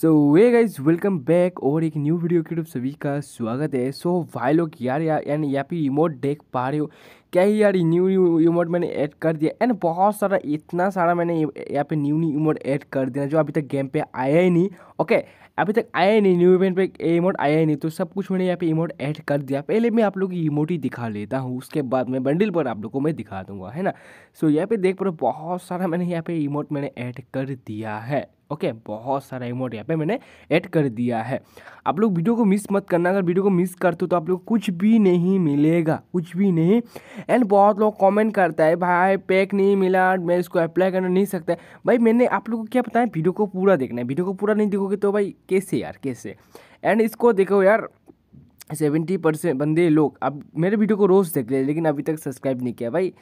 सो hey guys welcome back और एक new video के सभी का स्वागत है सो so, भाई लोग यार यार यानी यहाँ पे रिमोट देख पा रहे हो क्या ही यार न्यू न्यू इमोट मैंने ऐड कर दिया एंड बहुत सारा इतना सारा मैंने यहाँ पे न्यू न्यू इमोट ऐड कर दिया जो अभी तक गेम पे आया ही नहीं ओके अभी तक आया ही नहीं न्यू इवेंट पे इमोट आया ही नहीं तो सब कुछ मैंने यहाँ पे इमोट ऐड कर दिया पहले मैं आप लोग की इमोट ही दिखा लेता हूँ उसके बाद मैं बंडल पर आप लोग को मैं दिखा दूंगा है ना सो so, यहाँ पे देख पा रहे बहुत सारा मैंने यहाँ पे इमोट मैंने ऐड कर दिया है ओके okay, बहुत सारा इमोट यहाँ पे मैंने ऐड कर दिया है आप लोग वीडियो को मिस मत करना अगर वीडियो को मिस करते हो तो आप लोग कुछ भी नहीं मिलेगा कुछ भी नहीं एंड बहुत लोग कमेंट करता है भाई पैक नहीं मिला मैं इसको अप्लाई करना नहीं सकता भाई मैंने आप लोग को क्या बताया वीडियो को पूरा देखना है वीडियो को पूरा नहीं देखोगे तो भाई कैसे यार कैसे एंड इसको देखो यार सेवेंटी परसेंट बंदे लोग अब मेरे वीडियो को रोज़ देख ले, लेकिन अभी तक सब्सक्राइब नहीं किया भाई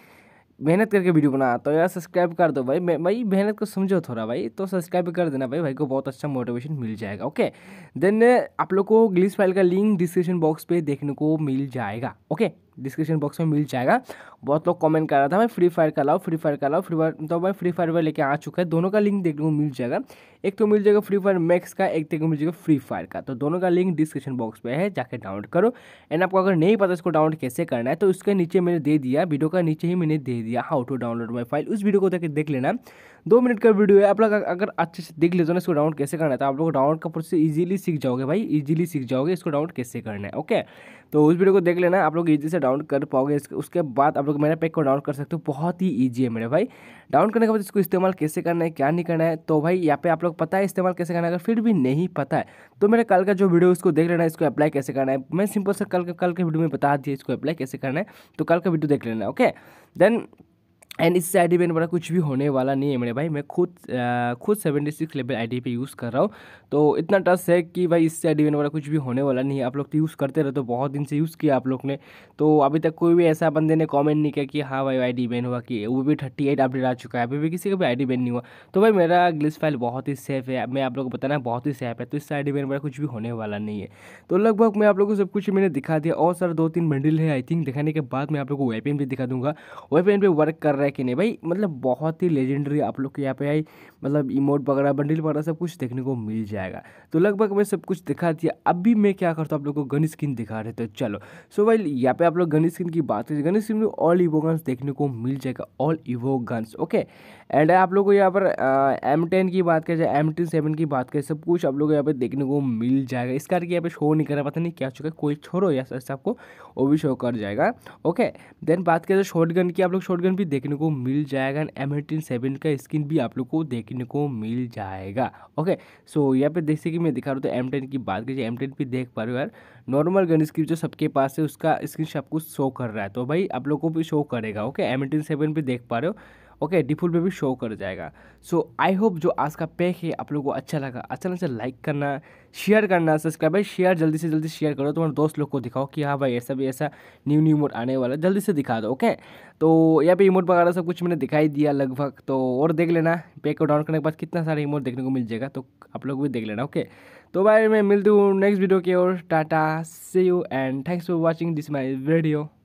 मेहनत करके वीडियो बनाता तो यार सब्सक्राइब कर दो भाई मैं भाई मेहनत को समझो थोड़ा भाई तो सब्सक्राइब कर देना भाई भाई को बहुत अच्छा मोटिवेशन मिल जाएगा ओके देन आप लोग को ग्लिस फाइल का लिंक डिस्क्रिप्शन बॉक्स पे देखने को मिल जाएगा ओके डिस्क्रिप्शन बॉक्स में मिल जाएगा बहुत लोग कमेंट कर रहा था मैं फ्री फायर का लाओ फ्री फायर का लाओ फ्री फायर तो मैं फ्री फायर पर लेके आ चुका है दोनों का लिंक देखने को मिल जाएगा एक तो मिल जाएगा फ्री फायर मैक्स का एक देखने को मिल जाएगा फ्री फायर का तो दोनों का लिंक डिस्क्रिप्शन बॉक्स में है जाकर डाउनलोड करो एंड आपको अगर नहीं पता इसको डाउनलोड कैसे करना है तो उसके नीचे मैंने दे दिया वीडियो का नीचे ही मैंने दे दिया how to download my file उस वीडियो को देख लेना दो मिनट का वीडियो है आप लोग अगर अच्छे से देख लेते हो ना इसको डाउनलोड कैसे करना है तो आप लोग डाउनलोड का प्रोसेस ईजिली सीख जाओगे भाई ईजिली सीख जाओगे इसको डाउनलोड कैसे करना है ओके तो उस वीडियो को देख लेना आप लोग ईजी से डाउनलोड कर पाओगे उसके बाद आप लोग मेरे पैक को डाउनलोड कर सकते हो बहुत ही ईजी है मेरे भाई डाउन करने के बाद इसको इस्तेमाल कैसे करना है क्या नहीं करना है तो भाई यहाँ पे आप लोग पता है इस्तेमाल कैसे करना है अगर फिर भी नहीं पता है तो मेरे कल का जो वीडियो उसको देख लेना है इसको अप्लाई कैसे करना है मैं सिंपल से कल का कल के वीडियो में बता दिया इसको अप्लाई कैसे करना है तो कल का वीडियो देख लेना ओके देन एंड इससे आई डी मैंने बोला कुछ भी होने वाला नहीं है मेरे भाई मैं खुद आ, खुद सिक्स लेवल आई डी पे यूज़ कर रहा हूँ तो इतना टस है कि भाई इससे डी मैंने बोला कुछ भी होने वाला नहीं है आप लोग तो यूज़ करते रहे तो बहुत दिन से यूज़ किया आप लोग ने तो अभी तक कोई भी ऐसा बंदे ने कॉमेंट नहीं किया कि हाँ भाई आई डी बैन हुआ कि वो भी थर्टी एट अपडेट आ चुका है अभी भी किसी का भी आई डी बैन नहीं हुआ तो भाई मेरा ग्लिस फाइल बहुत ही सेफ है मैं आप लोग को बताना बहुत ही सेफ है तो इससे आई डी बैन वाला कुछ भी होने वाला नहीं है तो लगभग मैं आप लोग को सब कुछ मैंने दिखा दिया और सर दो तीन बंडल है आई थिंक दिखाने के बाद मैं आप लोग को वेपिन भी दिखा दूंगा वेपिन पर वर्क कर रहे रहा है कि नहीं भाई मतलब बहुत ही लेजेंडरी आप लोग के यहाँ पे आई मतलब इमोट वगैरह बंडल वगैरह सब कुछ देखने को मिल जाएगा तो लगभग मैं सब कुछ दिखा दिया अभी मैं क्या करता हूँ आप लोग को गन स्किन दिखा रहे थे तो चलो सो भाई यहाँ पे आप लोग गन स्किन की बात करें गन स्किन में ऑल इवो गन्स देखने को मिल जाएगा all evo guns okay and आप लोग को यहाँ पर एम की बात करें चाहे एम टेन सेवन की बात करें सब कुछ आप लोग को यहाँ पर देखने को मिल जाएगा इस करके यहाँ पर शो नहीं कर रहा पता नहीं क्या चुका कोई छोड़ो या आपको वो भी शो कर जाएगा ओके देन बात करें तो शॉर्ट गन की आप लोग शॉर्ट गन भी देखने देखने को मिल जाएगा एंड एम एटीन सेवन का स्किन भी आप लोग को देखने को मिल जाएगा ओके सो यहाँ पे जैसे कि मैं दिखा रहा हूँ तो एम की बात कीजिए एम टेन भी देख पा रहे हो यार नॉर्मल गन स्क्रीन जो सबके पास है उसका स्क्रीन आपको शो कर रहा है तो भाई आप लोग को भी शो करेगा ओके एम एटीन सेवन देख पा रहे हो ओके डिफॉल्ट में भी शो कर जाएगा सो आई होप जो आज का पैक है आप लोग को अच्छा लगा अच्छा लगा लाइक तो करना शेयर करना सब्सक्राइबर शेयर जल्दी से जल्दी शेयर करो तुम्हारे तो दोस्त लोग को दिखाओ कि हाँ भाई ऐसा भी ऐसा न्यू न्यू मोड आने वाला जल्दी से दिखा दो ओके तो यहाँ पे इमोट वगैरह सब कुछ मैंने दिखाई दिया लगभग तो और देख लेना पैक को डाउन करने के बाद कितना सारा इमोट देखने को मिल जाएगा तो आप लोग भी देख लेना ओके तो भाई मैं मिलती हूँ नेक्स्ट वीडियो की ओर टाटा see you and thanks for watching this my video